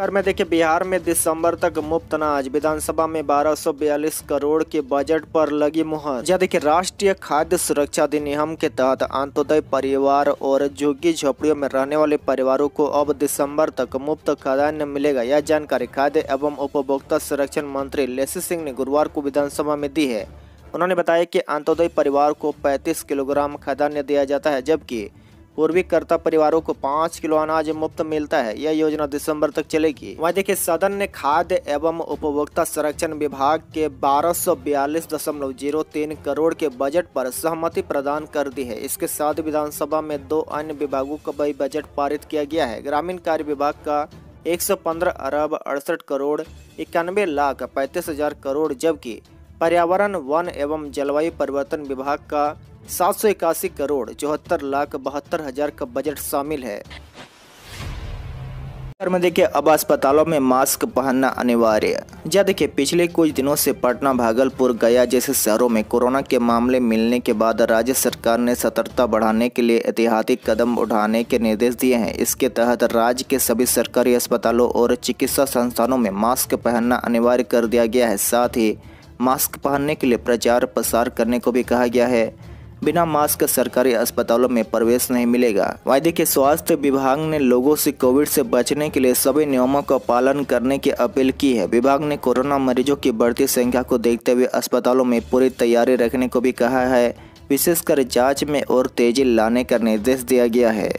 कर में देखिए बिहार में दिसंबर तक मुफ्त अनाज विधानसभा में 1242 करोड़ के बजट पर लगी मुहर यह देखिए राष्ट्रीय खाद्य सुरक्षा अधिनियम के तहत अंतोदय परिवार और झुग्गी झोपड़ियों में रहने वाले परिवारों को अब दिसंबर तक मुफ्त खाद्यान्न मिलेगा यह जानकारी खाद्य एवं उपभोक्ता संरक्षण मंत्री लेसी सिंह ने गुरुवार को विधानसभा में दी है उन्होंने बताया की अंतोदय परिवार को पैंतीस किलोग्राम खाद्यान्न दिया जाता है जबकि पूर्वी कर्ता परिवारों को पाँच किलो अनाज मुफ्त मिलता है यह योजना दिसंबर तक चलेगी वहाँ देखिए सदन ने खाद्य एवं उपभोक्ता संरक्षण विभाग के बारह करोड़ के बजट पर सहमति प्रदान कर दी है इसके साथ विधानसभा में दो अन्य विभागों का भी बजट पारित किया गया है ग्रामीण कार्य विभाग का 115 अरब अड़सठ करोड़ इक्यानवे लाख पैंतीस हजार करोड़ जबकि पर्यावरण वन एवं जलवायु परिवर्तन विभाग का सात सौ इक्यासी करोड़ चौहत्तर लाख बहत्तर हजार का बजट शामिल है में देखिए अब अस्पतालों में मास्क पहनना अनिवार्य या देखिए पिछले कुछ दिनों से पटना भागलपुर गया जैसे शहरों में कोरोना के मामले मिलने के बाद राज्य सरकार ने सतर्कता बढ़ाने के लिए एहतियाती कदम उठाने के निर्देश दिए हैं इसके तहत राज्य के सभी सरकारी अस्पतालों और चिकित्सा संस्थानों में मास्क पहनना अनिवार्य कर दिया गया है साथ ही मास्क पहनने के लिए प्रचार प्रसार करने को भी कहा गया है बिना मास्क सरकारी अस्पतालों में प्रवेश नहीं मिलेगा वायदे के स्वास्थ्य विभाग ने लोगों से कोविड से बचने के लिए सभी नियमों का पालन करने की अपील की है विभाग ने कोरोना मरीजों की बढ़ती संख्या को देखते हुए अस्पतालों में पूरी तैयारी रखने को भी कहा है विशेषकर जाँच में और तेजी लाने का निर्देश दिया गया है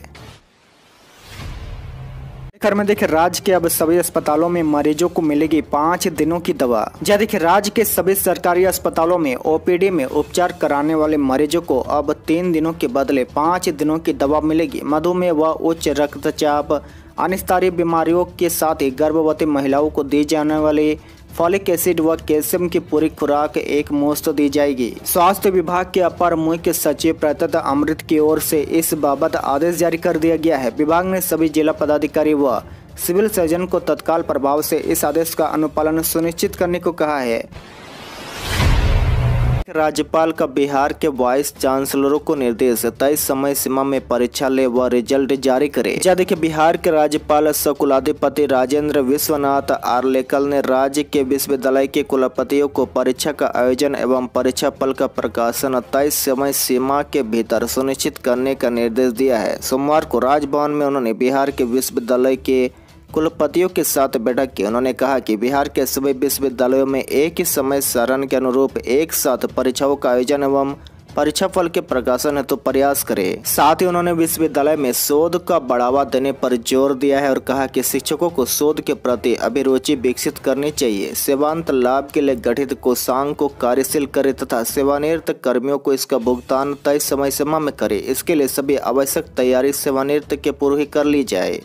कर में देखे राज्य के अब सभी अस्पतालों में मरीजों को मिलेगी पाँच दिनों की दवा जहाँ देखे राज्य के सभी सरकारी अस्पतालों में ओपीडी में उपचार कराने वाले मरीजों को अब तीन दिनों के बदले पाँच दिनों की दवा मिलेगी मधुमेह व उच्च रक्तचाप अनिस्तारी बीमारियों के साथ ही गर्भवती महिलाओं को दी जाने वाली फॉलिक एसिड व कैल्शियम की पूरी खुराक एक मुफ्त दी जाएगी स्वास्थ्य विभाग के अपर मुख्य सचिव प्रतत अमृत की ओर से इस बाबत आदेश जारी कर दिया गया है विभाग ने सभी जिला पदाधिकारी व सिविल सर्जन को तत्काल प्रभाव से इस आदेश का अनुपालन सुनिश्चित करने को कहा है राज्यपाल का बिहार के वाइस चांसलरों को निर्देश तय समय सीमा में परीक्षा ले व रिजल्ट जारी करे या देखिए बिहार के राज्यपाल सह कुलाधिपति राजेंद्र विश्वनाथ आर्लेकल ने राज्य के विश्वविद्यालय के कुलपतियों को परीक्षा का आयोजन एवं परीक्षा फल का प्रकाशन तय समय सीमा के भीतर सुनिश्चित करने का निर्देश दिया है सोमवार को राजभवन में उन्होंने बिहार के विश्वविद्यालय के कुलपतियों के साथ बैठक की उन्होंने कहा कि बिहार के सभी विश्वविद्यालयों में एक ही समय सारण के अनुरूप एक साथ परीक्षाओं का आयोजन एवं परीक्षा फल के प्रकाशन हेतु तो प्रयास करे साथ ही उन्होंने विश्वविद्यालय में शोध का बढ़ावा देने पर जोर दिया है और कहा कि शिक्षकों को शोध के प्रति अभिरुचि विकसित करनी चाहिए सेवांत लाभ के लिए गठित कोषांग को कार्यशील करे तथा सेवानिवृत्त कर्मियों को इसका भुगतान तय समय सीमा में करे इसके लिए सभी आवश्यक तैयारी सेवानिवृत्त के पूर्व ही कर ली जाए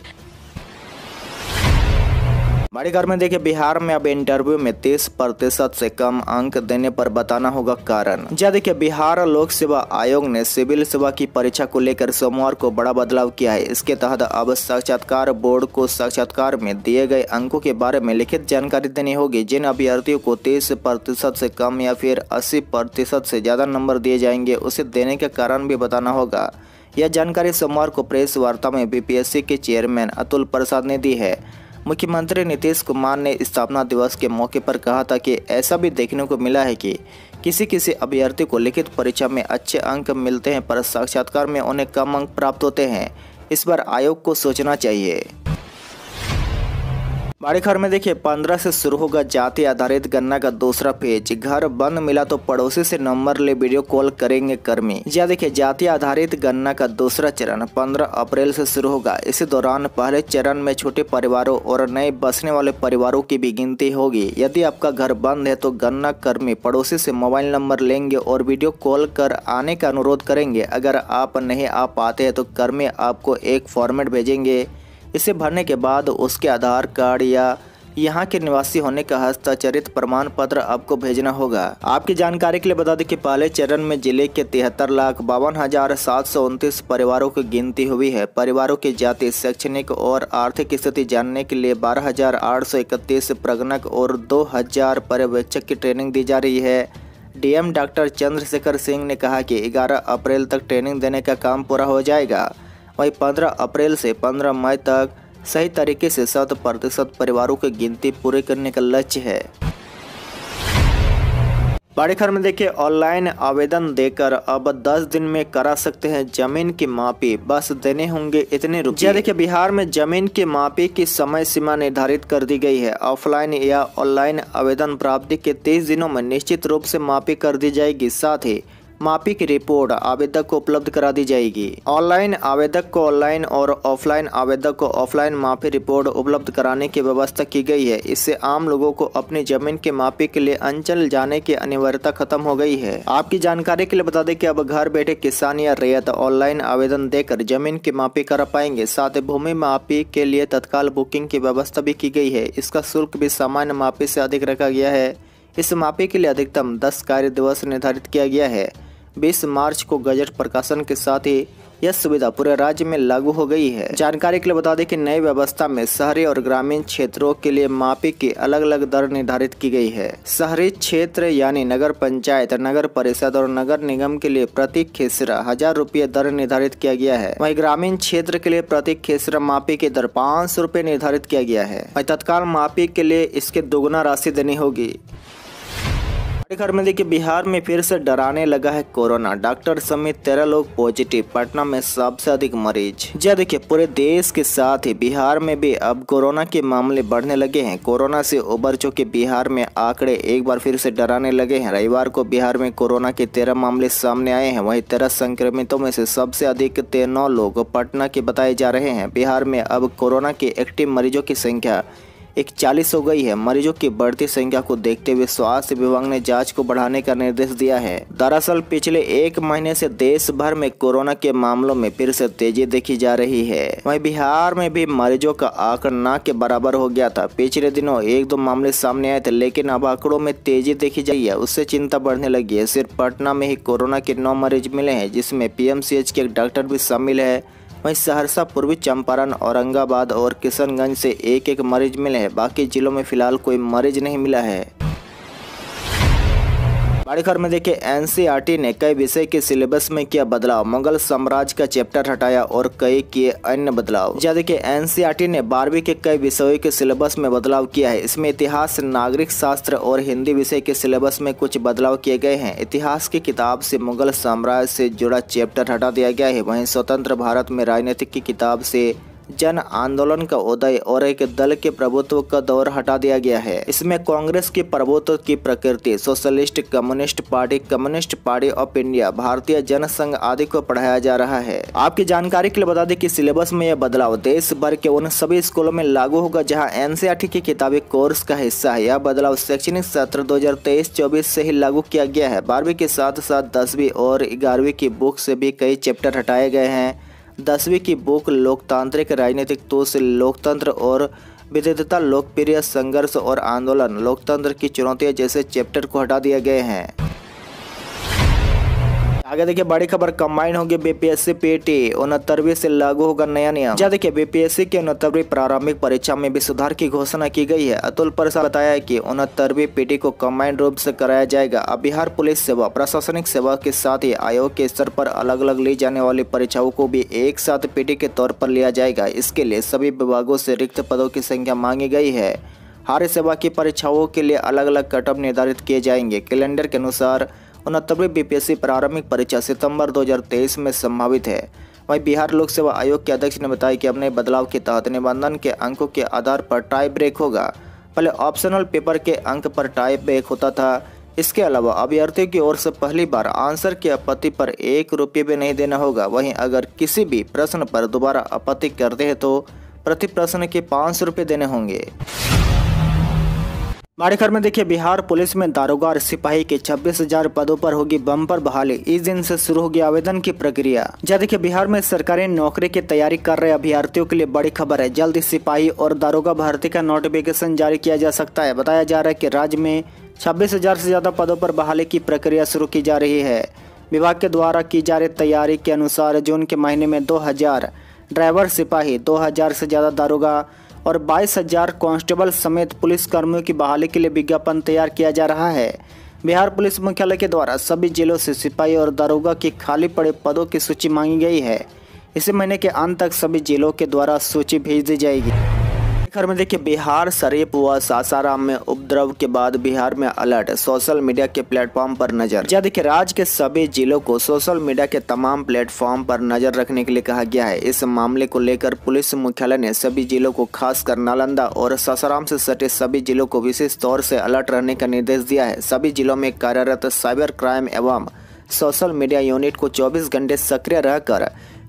बड़े घर में देखिए बिहार में अब इंटरव्यू में तीस प्रतिशत से कम अंक देने पर बताना होगा कारण जहाँ देखिए बिहार लोक सेवा आयोग ने सिविल सेवा की परीक्षा को लेकर सोमवार को बड़ा बदलाव किया है इसके तहत अब साक्षात्कार बोर्ड को साक्षात्कार में दिए गए अंकों के बारे में लिखित जानकारी देनी होगी जिन अभ्यर्थियों को तीस प्रतिशत से कम या फिर अस्सी प्रतिशत से ज्यादा नंबर दिए जाएंगे उसे देने का कारण भी बताना होगा यह जानकारी सोमवार को प्रेस वार्ता में बीपीएससी के चेयरमैन अतुल प्रसाद ने दी है मुख्यमंत्री नीतीश कुमार ने स्थापना दिवस के मौके पर कहा था कि ऐसा भी देखने को मिला है कि किसी किसी अभ्यर्थी को लिखित परीक्षा में अच्छे अंक मिलते हैं पर साक्षात्कार में उन्हें कम अंक प्राप्त होते हैं इस पर आयोग को सोचना चाहिए हमारे घर में देखिए पंद्रह से शुरू होगा जाति आधारित गन्ना का दूसरा पेज घर बंद मिला तो पड़ोसी से नंबर ले वीडियो कॉल करेंगे कर्मी या हाँ, देखिए जाति आधारित गन्ना का दूसरा चरण 15 अप्रैल से शुरू होगा इसी दौरान पहले चरण में छोटे परिवारों और नए बसने वाले परिवारों की भी गिनती होगी यदि आपका घर बंद है तो गन्ना कर्मी पड़ोसी से मोबाइल नंबर लेंगे और वीडियो कॉल कर आने का अनुरोध करेंगे अगर आप नहीं आ पाते हैं तो कर्मी आपको एक फॉर्मेट भेजेंगे इसे भरने के बाद उसके आधार कार्ड या यहाँ के निवासी होने का हस्ताक्षरित प्रमाण पत्र आपको भेजना होगा आपकी जानकारी के लिए बता दें कि पहले चरण में जिले के तिहत्तर लाख बावन हजार सात सौ उनतीस परिवारों की गिनती हुई है परिवारों की जाति शैक्षणिक और आर्थिक स्थिति जानने के लिए बारह हजार आठ सौ इकतीस प्रगणक और दो हजार पर्यवेक्षक की ट्रेनिंग दी जा रही है डीएम डॉक्टर चंद्रशेखर सिंह ने कहा कि ग्यारह अप्रैल तक ट्रेनिंग देने का काम पूरा हो जाएगा वहीं 15 अप्रैल से 15 मई तक सही तरीके से शत प्रतिशत परिवारों की गिनती पूरी करने का लक्ष्य है बड़े में देखिए ऑनलाइन आवेदन देकर अब 10 दिन में करा सकते हैं जमीन की मापी बस देने होंगे इतने रुपये हाँ, देखिए बिहार में जमीन की मापी की समय सीमा निर्धारित कर दी गई है ऑफलाइन या ऑनलाइन आवेदन प्राप्ति के 30 दिनों में निश्चित रूप से मापी कर दी जाएगी साथ ही मापी की रिपोर्ट आवेदक को उपलब्ध करा दी जाएगी ऑनलाइन आवेदक को ऑनलाइन और ऑफलाइन आवेदक को ऑफलाइन मापी रिपोर्ट उपलब्ध कराने की व्यवस्था की गई है इससे आम लोगों को अपनी जमीन के मापी के लिए अंचल जाने की अनिवार्यता खत्म हो गई है आपकी जानकारी के लिए बता दें कि अब घर बैठे किसान या रेयत ऑनलाइन आवेदन देकर जमीन की मापी करा पाएंगे साथ ही भूमि मापी के लिए तत्काल बुकिंग की व्यवस्था भी की गई है इसका शुल्क भी सामान्य मापी से अधिक रखा गया है इस मापी के लिए अधिकतम 10 कार्य दिवस निर्धारित किया गया है बीस मार्च को गजट प्रकाशन के साथ ही यह सुविधा पूरे राज्य में लागू हो गई है जानकारी के लिए बता दें कि नई व्यवस्था में शहरी और ग्रामीण क्षेत्रों के लिए मापी की अलग अलग दर निर्धारित की गई है शहरी क्षेत्र यानी नगर पंचायत नगर परिषद और नगर निगम के लिए प्रति खेसरा हजार रूपए दर निर्धारित किया गया है वही ग्रामीण क्षेत्र के लिए प्रति खेसरा मापी की दर पाँच सौ निर्धारित किया गया है वही तत्काल मापी के लिए इसके दोगुना राशि देनी होगी घर में देखिए बिहार में फिर से डराने लगा है कोरोना डॉक्टर समेत तेरह लोग पॉजिटिव पटना में सबसे अधिक मरीज जी हाँ, देखिए पूरे देश के साथ ही बिहार में भी अब कोरोना के मामले बढ़ने लगे हैं कोरोना से उबर चुके बिहार में आंकड़े एक बार फिर से डराने लगे हैं रविवार को बिहार में कोरोना के तेरह मामले सामने आए हैं वही तेरह संक्रमितों में से सबसे अधिक नौ लोग पटना के बताए जा रहे हैं बिहार में अब कोरोना के एक्टिव मरीजों की संख्या इकचालीस हो गई है मरीजों की बढ़ती संख्या को देखते हुए स्वास्थ्य विभाग ने जांच को बढ़ाने का निर्देश दिया है दरअसल पिछले एक महीने से देश भर में कोरोना के मामलों में फिर से तेजी देखी जा रही है वही बिहार में भी मरीजों का आंकड़ा ना के बराबर हो गया था पिछले दिनों एक दो मामले सामने आए थे लेकिन अब आंकड़ों में तेजी देखी जा रही है उससे चिंता बढ़ने लगी है सिर्फ पटना में ही कोरोना के नौ मरीज मिले हैं जिसमें पीएमसीएच के एक डॉक्टर भी शामिल है वहीं सहरसा पूर्वी चंपारण औरंगाबाद और किशनगंज से एक एक मरीज मिले हैं बाकी जिलों में फिलहाल कोई मरीज नहीं मिला है बाड़ीखर में देखिए एनसीईआरटी ने कई विषय के सिलेबस में किया बदलाव मुगल साम्राज्य का चैप्टर हटाया और कई किए अन्य बदलाव जहाँ देखिए एनसीईआरटी ने बारहवीं के कई विषयों के सिलेबस में बदलाव किया है इसमें इतिहास नागरिक शास्त्र और हिंदी विषय के सिलेबस में कुछ बदलाव किए गए हैं इतिहास की किताब से मुगल साम्राज्य से जुड़ा चैप्टर हटा दिया गया है वहीं स्वतंत्र भारत में राजनीतिक की किताब से जन आंदोलन का उदय और एक दल के प्रभुत्व का दौर हटा दिया गया है इसमें कांग्रेस के प्रभुत्व की प्रकृति socialist communist party communist party of India Bharatiya Jansangh आदि को पढ़ाया जा रहा है आपकी जानकारी के लिए बता दें कि सिलेबस में यह बदलाव देश भर के उन सभी स्कूलों में लागू होगा जहाँ एनसीईआरटी के किताबी कोर्स का हिस्सा है यह बदलाव शैक्षणिक सत्र दो हजार से ही लागू किया गया है बारहवीं के साथ साथ दसवीं और ग्यारहवीं की बुक से भी कई चैप्टर हटाए गए हैं दसवीं की बुक लोकतांत्रिक राजनीतिक तो से लोकतंत्र और विविधता लोकप्रिय संघर्ष और आंदोलन लोकतंत्र की चुनौतियां जैसे चैप्टर को हटा दिए गए हैं आगे देखिए बड़ी खबर कंबाइन होगी बीपीएससी पेटी e उनहत्तरवीं से लागू होगा नया नियम जहाँ देखिए बीपीएससी के उनहत्तरवीं प्रारंभिक परीक्षा में भी सुधार की घोषणा की गई है अतुल परसा बताया है की उनहत्तरवीं पीटी को कंबाइन रूप से कराया जाएगा अब बिहार पुलिस सेवा प्रशासनिक सेवा के साथ ही आयोग के स्तर पर अलग अलग ली जाने वाली परीक्षाओं को भी एक साथ पीटी के तौर पर लिया जाएगा इसके लिए सभी विभागों से रिक्त पदों की संख्या मांगी गई है हर सेवा की परीक्षाओं के लिए अलग अलग कटअप निर्धारित किए जाएंगे कैलेंडर के अनुसार उनहत्तरवीं बीपीएससी प्रारंभिक परीक्षा सितंबर 2023 में संभावित है वहीं बिहार लोक सेवा आयोग के अध्यक्ष ने बताया कि अब नए बदलाव के तहत निबंधन के अंकों के आधार पर टाई ब्रेक होगा पहले ऑप्शनल पेपर के अंक पर टाई ब्रेक होता था इसके अलावा अभ्यर्थियों की ओर से पहली बार आंसर की आपत्ति पर एक रुपये भी नहीं देना होगा वहीं अगर किसी भी प्रश्न पर दोबारा आपत्ति करते हैं तो प्रति प्रश्न के पाँच रुपये देने होंगे माड़ेखर में देखिए बिहार पुलिस में दारोगा और सिपाही के 26,000 पदों पर होगी बम्पर बहाली इस दिन से शुरू होगी आवेदन की प्रक्रिया जहाँ देखिए बिहार में सरकारी नौकरी की तैयारी कर रहे अभ्यर्थियों के लिए बड़ी खबर है जल्द सिपाही और दारोगा भर्ती का नोटिफिकेशन जारी किया जा सकता है बताया जा रहा है की राज्य में छब्बीस से ज्यादा पदों पर बहाली की प्रक्रिया शुरू की जा रही है विभाग के द्वारा की जा रही तैयारी के अनुसार जून के महीने में दो ड्राइवर सिपाही दो से ज्यादा दारोगा और बाईस हजार कांस्टेबल समेत पुलिस कर्मियों की बहाली के लिए विज्ञापन तैयार किया जा रहा है बिहार पुलिस मुख्यालय के द्वारा सभी जिलों से सिपाही और दारोगा के खाली पड़े पदों की सूची मांगी गई है इसी महीने के अंत तक सभी जिलों के द्वारा सूची भेज दी जाएगी खबर में देखिए बिहार शरीफ व सासाराम में उपद्रव के बाद बिहार में अलर्ट सोशल मीडिया के प्लेटफॉर्म पर नजर जहाँ देखिए राज्य के सभी जिलों को सोशल मीडिया के तमाम प्लेटफॉर्म पर नजर रखने के लिए कहा गया है इस मामले को लेकर पुलिस मुख्यालय ने सभी जिलों को खासकर नालंदा और सासाराम से सटे सभी जिलों को विशेष तौर से अलर्ट रहने का निर्देश दिया है सभी जिलों में कार्यरत साइबर क्राइम एवं सोशल मीडिया यूनिट को चौबीस घंटे सक्रिय रहकर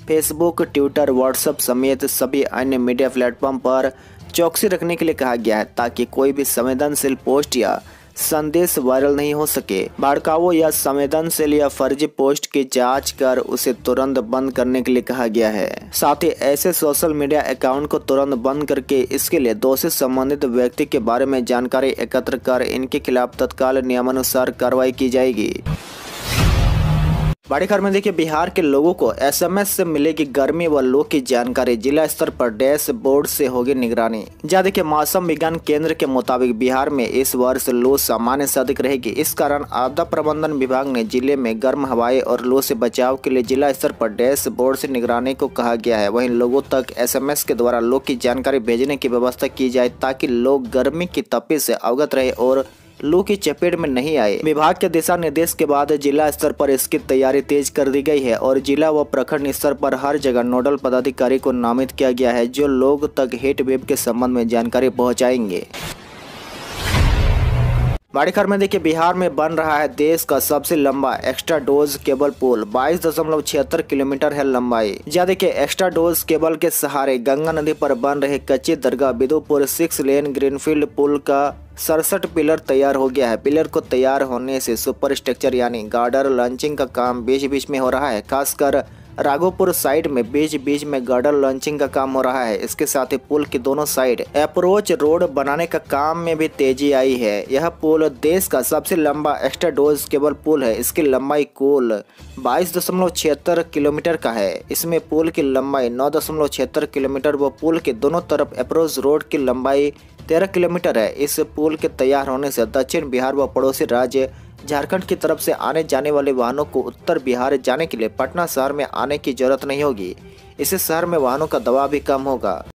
फेसबुक ट्विटर व्हाट्सएप समेत सभी अन्य मीडिया प्लेटफॉर्म पर चौकसी रखने के लिए कहा गया है ताकि कोई भी संवेदनशील पोस्ट या संदेश वायरल नहीं हो सके भड़कावों या संवेदनशील या फर्जी पोस्ट की जांच कर उसे तुरंत बंद करने के लिए कहा गया है साथ ही ऐसे सोशल मीडिया अकाउंट को तुरंत बंद करके इसके लिए दोषी संबंधित व्यक्ति के बारे में जानकारी एकत्र कर इनके खिलाफ तत्काल नियमानुसार कार्रवाई की जाएगी बड़ी खबर में देखिए बिहार के लोगों को एसएमएस से मिलेगी गर्मी व लू की जानकारी जिला स्तर पर डैश बोर्ड से होगी निगरानी जहाँ देखिए मौसम विज्ञान केंद्र के मुताबिक बिहार में इस वर्ष लू सामान्य से अधिक रहेगी इस कारण आपदा प्रबंधन विभाग ने जिले में गर्म हवाएं और लू से बचाव के लिए जिला स्तर पर डैश बोर्ड से निगरानी को कहा गया है वही लोगों तक एस के द्वारा लू की जानकारी भेजने की व्यवस्था की जाए ताकि लोग गर्मी की तपी से अवगत रहे और लू की चपेट में नहीं आए विभाग के दिशा निर्देश के बाद जिला स्तर पर इसकी तैयारी तेज कर दी गई है और जिला व प्रखंड स्तर पर हर जगह नोडल पदाधिकारी को नामित किया गया है जो लोग तक हेट वेब के संबंध में जानकारी पहुँचाएंगे बाड़ीखर में देखिए बिहार में बन रहा है देश का सबसे लंबा एक्स्ट्रा डोज केबल पुल बाईस दशमलव छिहत्तर किलोमीटर है लंबाई जहाँ देखिए एक्स्ट्रा डोज केबल के सहारे गंगा नदी पर बन रहे Kachchi Dargah Bidupur six lane greenfield पुल का सड़सठ पिलर तैयार हो गया है पिलर को तैयार होने से सुपर स्ट्रक्चर यानी गार्डर लॉन्चिंग का काम बीच बीच में हो रहा है खासकर राघोपुर साइड में बीच बीच में गर्डर लॉन्चिंग का काम हो रहा है इसके साथ ही पुल की दोनों साइड अप्रोच रोड बनाने का काम में भी तेजी आई है यह पुल देश का सबसे लंबा एक्स्ट्रा डोज केबल पुल है इसकी लंबाई कुल बाईस दशमलव छिहत्तर किलोमीटर का है इसमें पुल की लंबाई नौ दशमलव छिहत्तर किलोमीटर व पुल के दोनों तरफ अप्रोच रोड की लंबाई तेरह किलोमीटर है इस पुल के तैयार होने से दक्षिण बिहार व पड़ोसी राज्य झारखंड की तरफ से आने जाने वाले वाहनों को उत्तर बिहार जाने के लिए पटना शहर में आने की जरूरत नहीं होगी इससे शहर में वाहनों का दबाव भी कम होगा